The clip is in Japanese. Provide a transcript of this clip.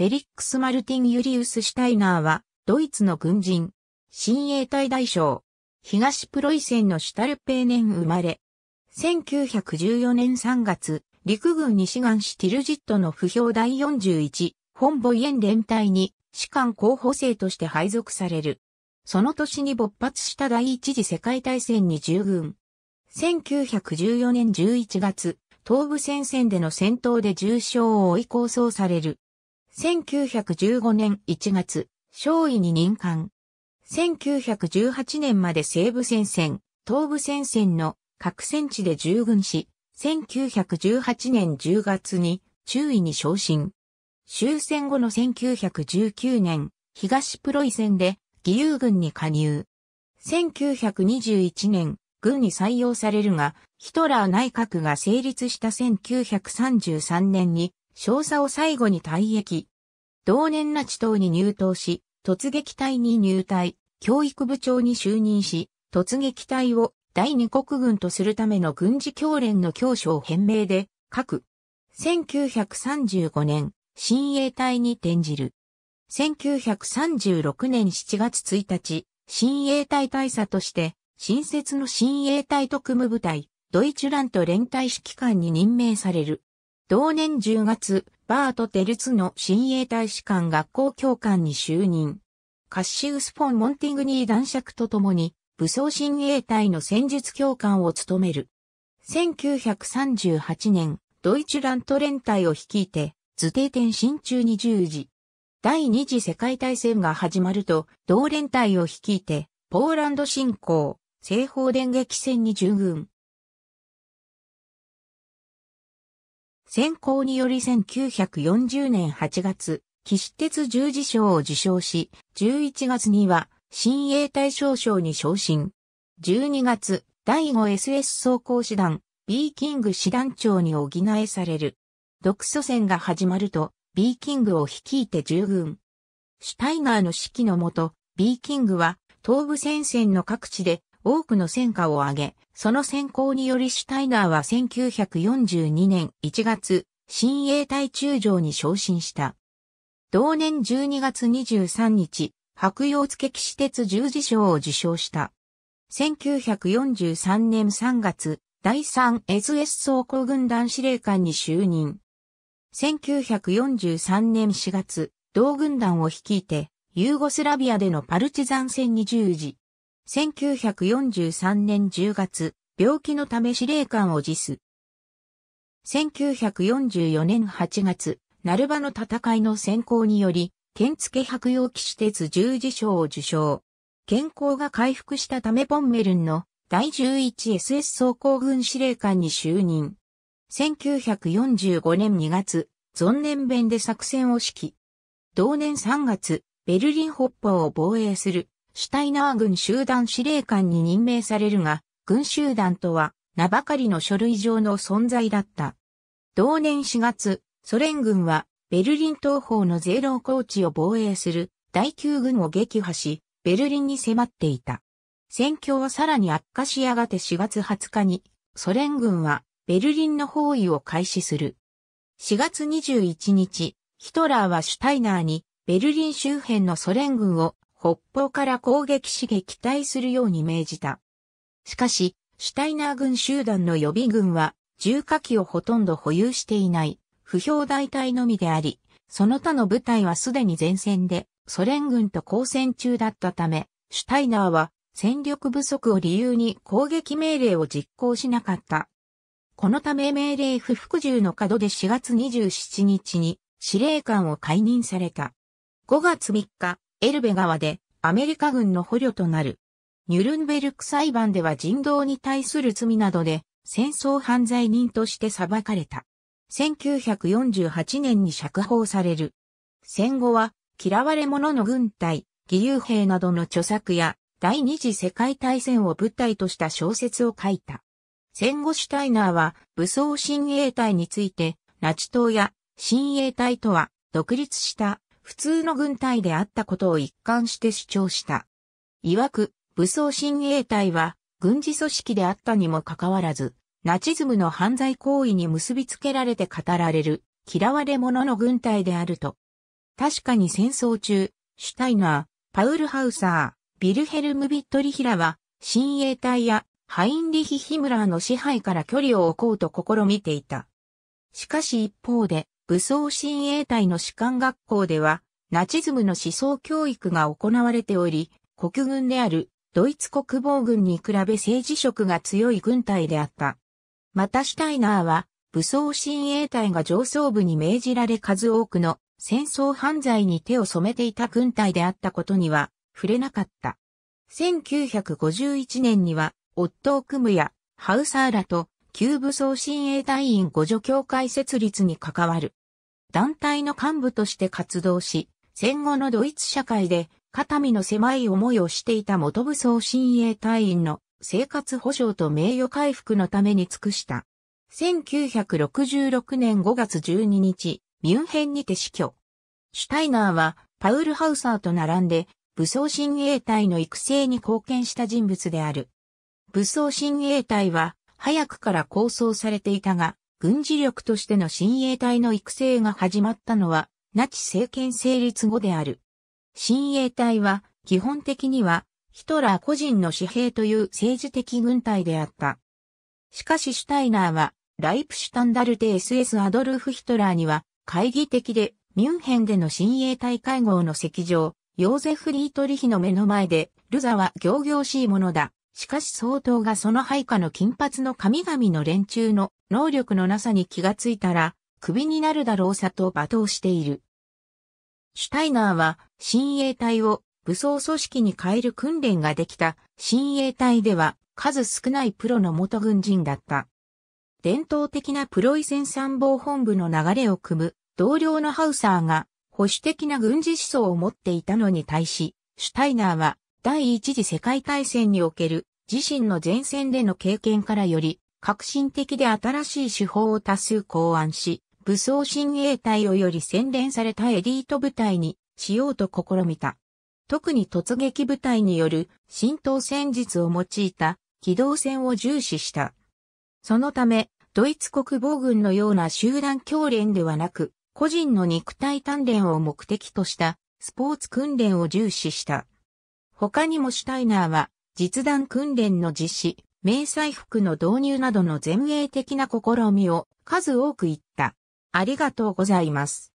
フェリックス・マルティン・ユリウス・シュタイナーは、ドイツの軍人、親衛隊大将、東プロイセンのシュタルペーネン生まれ。1914年3月、陸軍西岸シティルジットの不評第41、本イエン連隊に、士官候補生として配属される。その年に勃発した第一次世界大戦に従軍。1914年11月、東部戦線での戦闘で重傷を追い抗争される。1915年1月、少尉に任官。1918年まで西部戦線、東部戦線の各戦地で従軍し、1918年10月に中尉に昇進。終戦後の1919年、東プロイセンで義勇軍に加入。1921年、軍に採用されるが、ヒトラー内閣が成立した1933年に少佐を最後に退役。同年那智党に入党し、突撃隊に入隊、教育部長に就任し、突撃隊を第二国軍とするための軍事教練の教書を編名で、各。1935年、新衛隊に転じる。1936年7月1日、新衛隊大佐として、新設の新衛隊特務部隊、ドイツラント連隊指揮官に任命される。同年10月、バート・テルツの親衛大使館学校教官に就任。カッシウス・フォン・モンティングニー男爵と共に、武装親衛隊の戦術教官を務める。1938年、ドイツラント連隊を率いて、図定点新中に従事。第二次世界大戦が始まると、同連隊を率いて、ポーランド侵攻、西方電撃戦に従軍。選考により1940年8月、騎士鉄十字賞を受賞し、11月には新鋭少将に昇進。12月、第 5SS 装甲師団、B キング師団長に補えされる。独祖戦が始まると、B キングを率いて従軍。シュタイガーの指揮のもと、B キングは東部戦線の各地で多くの戦果を挙げ、その先行によりシュタイナーは1942年1月、新英隊中将に昇進した。同年12月23日、白洋付騎士鉄十字章を受賞した。1943年3月、第 3SS 総工軍団司令官に就任。1943年4月、同軍団を率いて、ユーゴスラビアでのパルチザン戦に従事。1943年10月、病気のため司令官を辞す。1944年8月、ナルバの戦いの先行により、剣付白用騎士鉄十字章を受賞。健康が回復したためポンメルンの第 11SS 総行軍司令官に就任。1945年2月、ゾンネン弁で作戦を指揮。同年3月、ベルリン北方を防衛するシュタイナー軍集団司令官に任命されるが、軍集団とは名ばかりの書類上の存在だった。同年4月、ソ連軍はベルリン東方のゼロロー高地を防衛する第9軍を撃破し、ベルリンに迫っていた。戦況はさらに悪化しやがて4月20日に、ソ連軍はベルリンの包囲を開始する。4月21日、ヒトラーはシュタイナーにベルリン周辺のソ連軍を北方から攻撃し撃退するように命じた。しかし、シュタイナー軍集団の予備軍は、重火器をほとんど保有していない、不評大隊のみであり、その他の部隊はすでに前線で、ソ連軍と交戦中だったため、シュタイナーは、戦力不足を理由に攻撃命令を実行しなかった。このため命令不服従の角で4月27日に司令官を解任された。5月3日、エルベ川でアメリカ軍の捕虜となる。ニュルンベルク裁判では人道に対する罪などで戦争犯罪人として裁かれた。1948年に釈放される。戦後は嫌われ者の軍隊、義勇兵などの著作や第二次世界大戦を舞台とした小説を書いた。戦後シュタイナーは武装親衛隊についてナチ党や親衛隊とは独立した普通の軍隊であったことを一貫して主張した。曰く、武装親衛隊は軍事組織であったにもかかわらず、ナチズムの犯罪行為に結びつけられて語られる嫌われ者の軍隊であると。確かに戦争中、シュタイナー、パウルハウサー、ビルヘルム・ビットリヒラは、親衛隊やハインリヒ・ヒムラーの支配から距離を置こうと試みていた。しかし一方で、武装親衛隊の士官学校では、ナチズムの思想教育が行われており、国軍であるドイツ国防軍に比べ政治色が強い軍隊であった。またシュタイナーは、武装親衛隊が上層部に命じられ数多くの戦争犯罪に手を染めていた軍隊であったことには触れなかった。1951年には、オットー・クムやハウサーラと旧武装親衛隊員互助協会設立に関わる。団体の幹部として活動し、戦後のドイツ社会で肩身の狭い思いをしていた元武装親衛隊員の生活保障と名誉回復のために尽くした。1966年5月12日、ミュンヘンにて死去。シュタイナーはパウル・ハウサーと並んで武装親衛隊の育成に貢献した人物である。武装親衛隊は早くから構想されていたが、軍事力としての親衛隊の育成が始まったのは、ナチ政権成立後である。親衛隊は、基本的には、ヒトラー個人の私兵という政治的軍隊であった。しかしシュタイナーは、ライプシュタンダルテ SS アドルフ・ヒトラーには、会議的で、ミュンヘンでの親衛隊会合の席上、ヨーゼフ・リートリヒの目の前で、ルザは行々しいものだ。しかし総統がその配下の金髪の神々の連中の能力のなさに気がついたら、首になるだろうさと罵倒している。シュタイナーは、親衛隊を武装組織に変える訓練ができた親衛隊では数少ないプロの元軍人だった。伝統的なプロイセン参謀本部の流れを組む同僚のハウサーが保守的な軍事思想を持っていたのに対し、シュタイナーは第一次世界大戦における自身の前線での経験からより、革新的で新しい手法を多数考案し、武装親衛隊をより洗練されたエリート部隊にしようと試みた。特に突撃部隊による浸透戦術を用いた機動戦を重視した。そのため、ドイツ国防軍のような集団教練ではなく、個人の肉体鍛錬を目的としたスポーツ訓練を重視した。他にもシュタイナーは、実弾訓練の実施、迷彩服の導入などの前衛的な試みを数多く言った。ありがとうございます。